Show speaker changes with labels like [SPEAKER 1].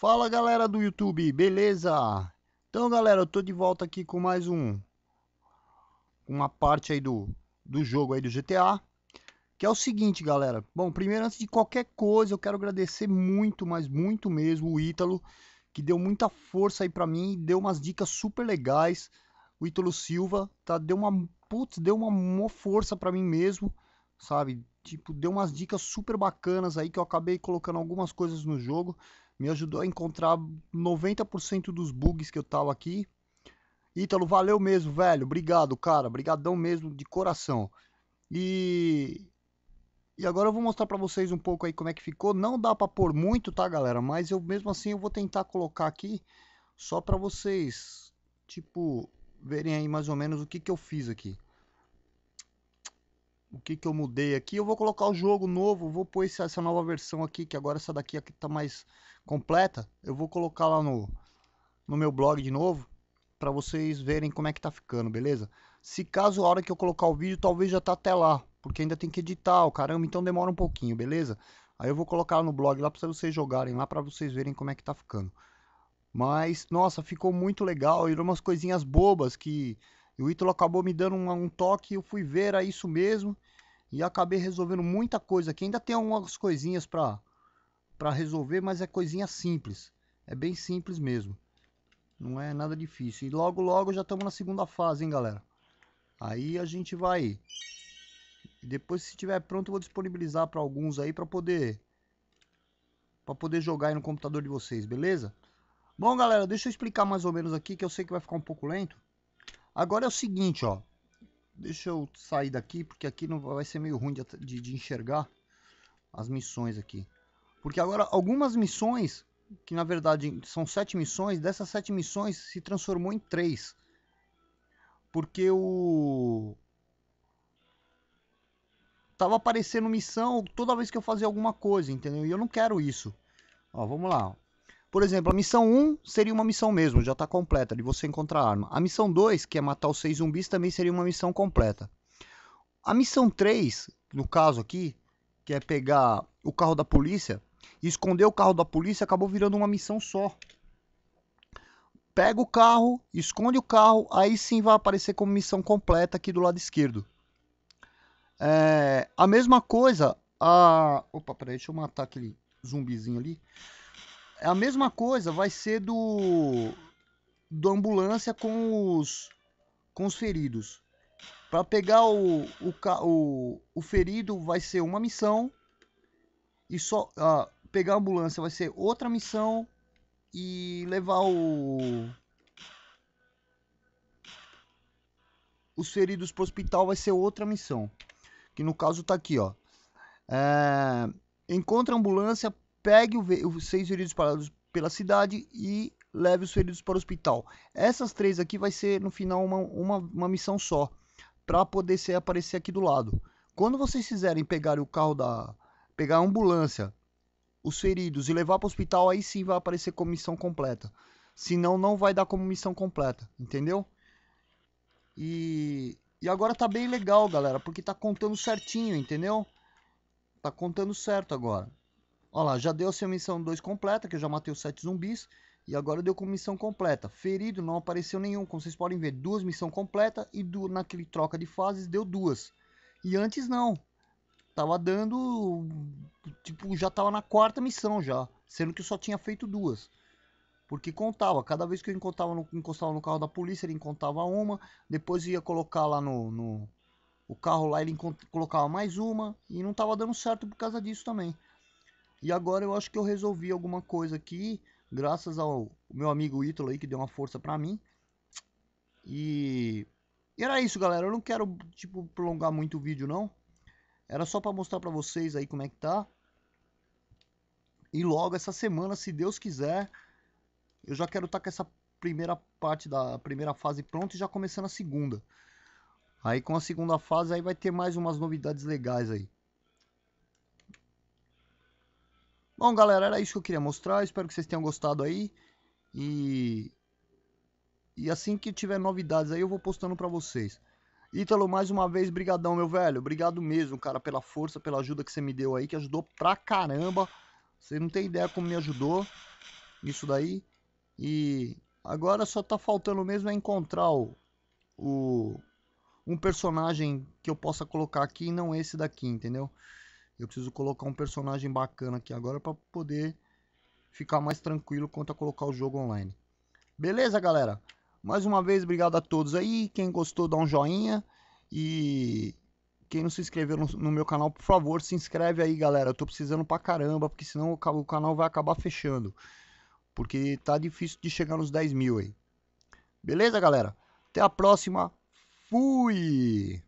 [SPEAKER 1] Fala galera do YouTube, beleza? Então galera, eu tô de volta aqui com mais um uma parte aí do do jogo aí do GTA, que é o seguinte, galera. Bom, primeiro antes de qualquer coisa, eu quero agradecer muito, mas muito mesmo o Ítalo, que deu muita força aí para mim, deu umas dicas super legais. O Ítalo Silva, tá, deu uma putz, deu uma, uma força para mim mesmo, sabe? tipo, deu umas dicas super bacanas aí que eu acabei colocando algumas coisas no jogo me ajudou a encontrar 90% dos bugs que eu tava aqui. Ítalo, valeu mesmo, velho. Obrigado, cara. Obrigadão mesmo, de coração. E e agora eu vou mostrar para vocês um pouco aí como é que ficou. Não dá para pôr muito, tá, galera? Mas eu mesmo assim eu vou tentar colocar aqui só para vocês, tipo, verem aí mais ou menos o que que eu fiz aqui o que, que eu mudei aqui. Eu vou colocar o jogo novo, vou pôr essa nova versão aqui, que agora essa daqui é aqui tá mais completa. Eu vou colocar lá no, no meu blog de novo, para vocês verem como é que tá ficando, beleza? Se caso a hora que eu colocar o vídeo, talvez já tá até lá, porque ainda tem que editar, o caramba, então demora um pouquinho, beleza? Aí eu vou colocar no blog lá para vocês jogarem lá, para vocês verem como é que tá ficando. Mas, nossa, ficou muito legal. E umas coisinhas bobas que e o Ítalo acabou me dando um, um toque, eu fui ver, era isso mesmo. E acabei resolvendo muita coisa aqui. Ainda tem algumas coisinhas para para resolver, mas é coisinha simples. É bem simples mesmo. Não é nada difícil. E logo logo já estamos na segunda fase, hein, galera. Aí a gente vai depois se tiver pronto, eu vou disponibilizar para alguns aí para poder para poder jogar aí no computador de vocês, beleza? Bom, galera, deixa eu explicar mais ou menos aqui, que eu sei que vai ficar um pouco lento. Agora é o seguinte, ó. Deixa eu sair daqui, porque aqui não vai ser meio ruim de, de, de enxergar as missões aqui. Porque agora algumas missões, que na verdade são sete missões, dessas sete missões se transformou em três. Porque o... Tava aparecendo missão toda vez que eu fazia alguma coisa, entendeu? E eu não quero isso. Ó, vamos lá. Por exemplo, a missão 1 seria uma missão mesmo, já está completa, de você encontrar arma. A missão 2, que é matar os seis zumbis, também seria uma missão completa. A missão 3, no caso aqui, que é pegar o carro da polícia e esconder o carro da polícia, acabou virando uma missão só. Pega o carro, esconde o carro, aí sim vai aparecer como missão completa aqui do lado esquerdo. É, a mesma coisa, a... Opa, peraí, deixa eu matar aquele zumbizinho ali. É a mesma coisa vai ser do do ambulância com os com os feridos. Para pegar o, o, o, o, ferido vai ser uma missão e só ah, pegar a ambulância vai ser outra missão e levar o os feridos para o hospital vai ser outra missão que no caso tá aqui ó é, encontra ambulância pegue os seis feridos parados pela cidade e leve os feridos para o hospital. Essas três aqui vai ser no final uma, uma, uma missão só, para poder ser, aparecer aqui do lado. Quando vocês fizerem pegar o carro da. pegar a ambulância, os feridos e levar para o hospital, aí sim vai aparecer como missão completa. Senão não vai dar como missão completa, entendeu? E, e agora tá bem legal, galera, porque tá contando certinho, entendeu? Tá contando certo agora. Olha lá, já deu a sua missão 2 completa, que eu já matei os 7 zumbis. E agora deu com missão completa. Ferido não apareceu nenhum, como vocês podem ver, duas missão completa e do, naquele troca de fases deu duas. E antes não. Tava dando tipo já tava na quarta missão já, sendo que eu só tinha feito duas. Porque contava, cada vez que eu encontrava no, encostava no carro da polícia, ele encontrava uma, depois ia colocar lá no, no o carro lá, ele colocava mais uma e não tava dando certo por causa disso também. E agora eu acho que eu resolvi alguma coisa aqui, graças ao meu amigo Ítalo aí que deu uma força para mim. E... e era isso, galera. Eu não quero tipo prolongar muito o vídeo não. Era só para mostrar para vocês aí como é que tá. E logo essa semana, se Deus quiser, eu já quero estar tá com essa primeira parte da primeira fase pronta e já começando a segunda. Aí com a segunda fase aí vai ter mais umas novidades legais aí. Bom, galera, era isso que eu queria mostrar. Espero que vocês tenham gostado aí. E e assim que tiver novidades aí eu vou postando para vocês. Ítalo, mais uma vez, brigadão, meu velho. Obrigado mesmo, cara, pela força, pela ajuda que você me deu aí, que ajudou pra caramba. Você não tem ideia como me ajudou isso daí. E agora só tá faltando mesmo é encontrar o, o um personagem que eu possa colocar aqui e não esse daqui, entendeu? Eu preciso colocar um personagem bacana aqui agora para poder ficar mais tranquilo quanto a colocar o jogo online. Beleza, galera? Mais uma vez, obrigado a todos aí. Quem gostou, dá um joinha. E quem não se inscreveu no, no meu canal, por favor, se inscreve aí, galera. Eu tô precisando pra caramba, porque senão o, o canal vai acabar fechando. Porque tá difícil de chegar nos 10 mil aí. Beleza, galera? Até a próxima. Fui!